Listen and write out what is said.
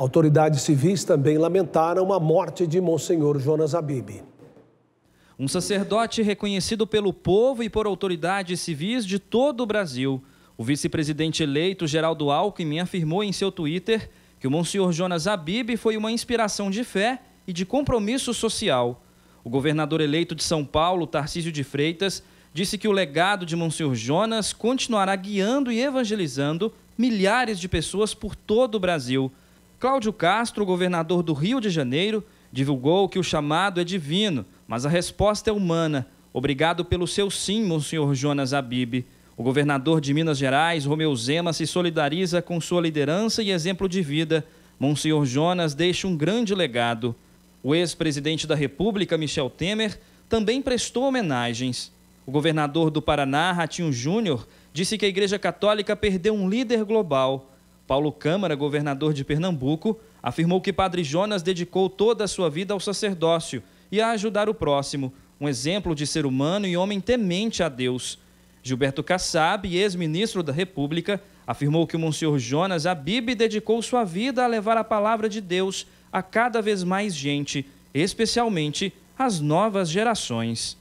Autoridades civis também lamentaram a morte de Monsenhor Jonas Abib. Um sacerdote reconhecido pelo povo e por autoridades civis de todo o Brasil. O vice-presidente eleito Geraldo Alckmin afirmou em seu Twitter que o Monsenhor Jonas Abib foi uma inspiração de fé e de compromisso social. O governador eleito de São Paulo, Tarcísio de Freitas, disse que o legado de Monsenhor Jonas continuará guiando e evangelizando milhares de pessoas por todo o Brasil. Cláudio Castro, governador do Rio de Janeiro, divulgou que o chamado é divino, mas a resposta é humana. Obrigado pelo seu sim, Monsenhor Jonas Abib. O governador de Minas Gerais, Romeu Zema, se solidariza com sua liderança e exemplo de vida. Monsenhor Jonas deixa um grande legado. O ex-presidente da República, Michel Temer, também prestou homenagens. O governador do Paraná, Ratinho Júnior, disse que a Igreja Católica perdeu um líder global. Paulo Câmara, governador de Pernambuco, afirmou que Padre Jonas dedicou toda a sua vida ao sacerdócio e a ajudar o próximo, um exemplo de ser humano e homem temente a Deus. Gilberto Kassab, ex-ministro da República, afirmou que o Monsenhor Jonas Abib dedicou sua vida a levar a palavra de Deus a cada vez mais gente, especialmente as novas gerações.